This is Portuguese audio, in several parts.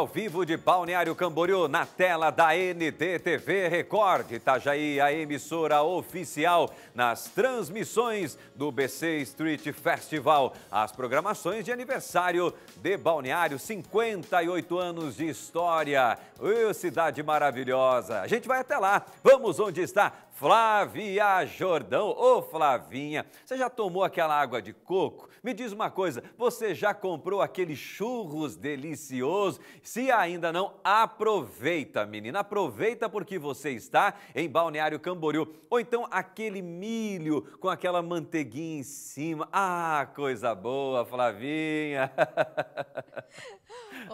Ao vivo de Balneário Camboriú, na tela da NDTV Record, Itajaí, a emissora oficial nas transmissões do BC Street Festival. As programações de aniversário de Balneário, 58 anos de história. Ô, cidade maravilhosa! A gente vai até lá, vamos onde está Flávia Jordão. Ô, Flavinha, você já tomou aquela água de coco? Me diz uma coisa, você já comprou aquele churros delicioso? Se ainda não, aproveita, menina. Aproveita porque você está em Balneário Camboriú. Ou então aquele milho com aquela manteiguinha em cima. Ah, coisa boa, Flavinha.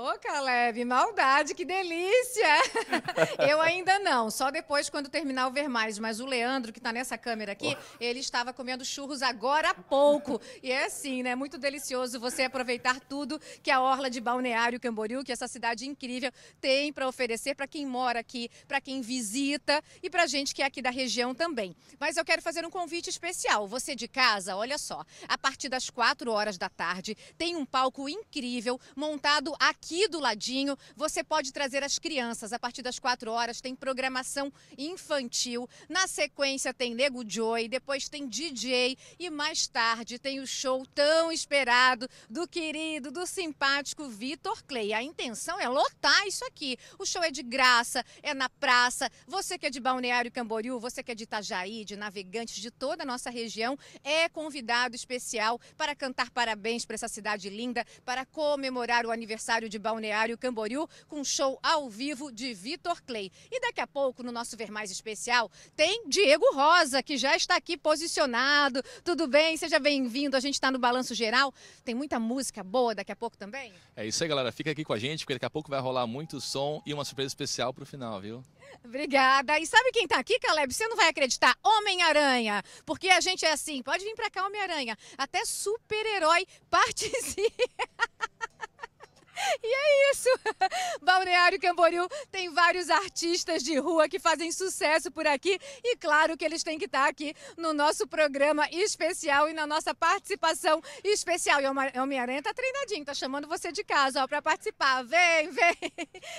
Ô, Caleb, maldade, que delícia! Eu ainda não, só depois quando terminar o ver mais. Mas o Leandro, que está nessa câmera aqui, oh. ele estava comendo churros agora há pouco. E é assim, né? Muito delicioso você aproveitar tudo que a Orla de Balneário Camboriú, que é essa cidade incrível, tem para oferecer para quem mora aqui, para quem visita e para gente que é aqui da região também. Mas eu quero fazer um convite especial. Você de casa, olha só, a partir das 4 horas da tarde, tem um palco incrível montado aqui aqui do ladinho. Você pode trazer as crianças a partir das 4 horas, tem programação infantil. Na sequência tem Nego Joy, depois tem DJ e mais tarde tem o show tão esperado do querido, do simpático Vitor Clay. A intenção é lotar isso aqui. O show é de graça, é na praça. Você que é de Balneário Camboriú, você que é de Itajaí, de Navegantes, de toda a nossa região, é convidado especial para cantar parabéns para essa cidade linda, para comemorar o aniversário de Balneário Camboriú, com show ao vivo de Vitor Clay. E daqui a pouco, no nosso Ver Mais Especial, tem Diego Rosa, que já está aqui posicionado. Tudo bem? Seja bem-vindo. A gente está no Balanço Geral. Tem muita música boa daqui a pouco também? É isso aí, galera. Fica aqui com a gente, porque daqui a pouco vai rolar muito som e uma surpresa especial para o final, viu? Obrigada. E sabe quem está aqui, Caleb? Você não vai acreditar. Homem-Aranha. Porque a gente é assim. Pode vir para cá, Homem-Aranha. Até super-herói participa. E é isso! Balneário Camboriú tem vários artistas de rua que fazem sucesso por aqui e claro que eles têm que estar aqui no nosso programa especial e na nossa participação especial. E o Homem-Aranha é tá treinadinho, tá chamando você de casa, ó, pra participar. Vem, vem!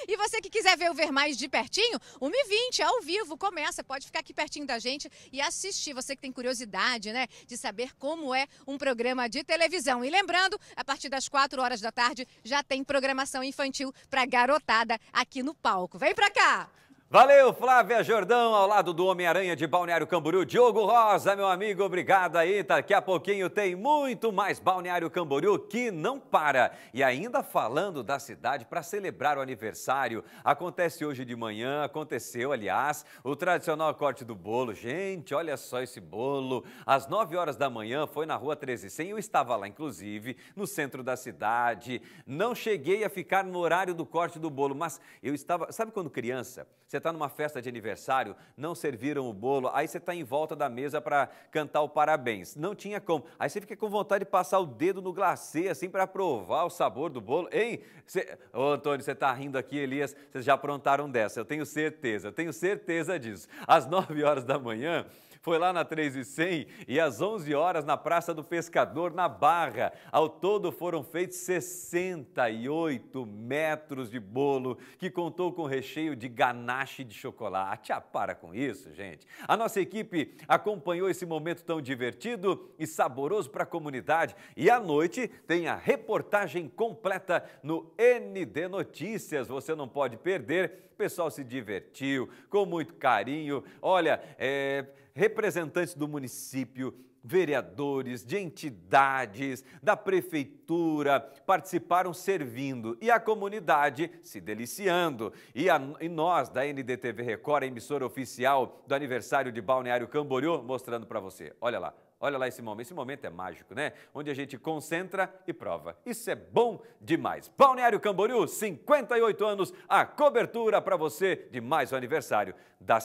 E você que quiser ver o Ver Mais de pertinho, o h 20 é ao vivo, começa, pode ficar aqui pertinho da gente e assistir. Você que tem curiosidade, né, de saber como é um programa de televisão. E lembrando, a partir das 4 horas da tarde já tem programação infantil para garotada aqui no palco. Vem para cá! Valeu, Flávia Jordão, ao lado do Homem-Aranha de Balneário Camboriú, Diogo Rosa, meu amigo, obrigado aí. Daqui a pouquinho tem muito mais Balneário Camboriú que não para. E ainda falando da cidade, para celebrar o aniversário, acontece hoje de manhã, aconteceu, aliás, o tradicional corte do bolo. Gente, olha só esse bolo. Às 9 horas da manhã, foi na Rua 1300, eu estava lá, inclusive, no centro da cidade. Não cheguei a ficar no horário do corte do bolo, mas eu estava... Sabe quando criança? Você você está numa festa de aniversário, não serviram o bolo, aí você está em volta da mesa para cantar o parabéns. Não tinha como. Aí você fica com vontade de passar o dedo no glacê, assim, para provar o sabor do bolo. Hein? Você... Ô, Antônio, você está rindo aqui, Elias. Vocês já aprontaram dessa, eu tenho certeza, eu tenho certeza disso. Às 9 horas da manhã, foi lá na 3 e 100 e às 11 horas na Praça do Pescador, na Barra. Ao todo foram feitos 68 metros de bolo, que contou com recheio de ganache ganache de chocolate. Ah, para com isso, gente. A nossa equipe acompanhou esse momento tão divertido e saboroso para a comunidade. E à noite tem a reportagem completa no ND Notícias. Você não pode perder. O pessoal se divertiu com muito carinho. Olha, é, representantes do município, vereadores, de entidades, da prefeitura participaram servindo e a comunidade se deliciando. E, a, e, nós, da NDTV Record, a emissora oficial do aniversário de Balneário Camboriú, mostrando para você. Olha lá. Olha lá esse momento, esse momento é mágico, né? Onde a gente concentra e prova. Isso é bom demais. Balneário Camboriú, 58 anos, a cobertura para você de mais um aniversário da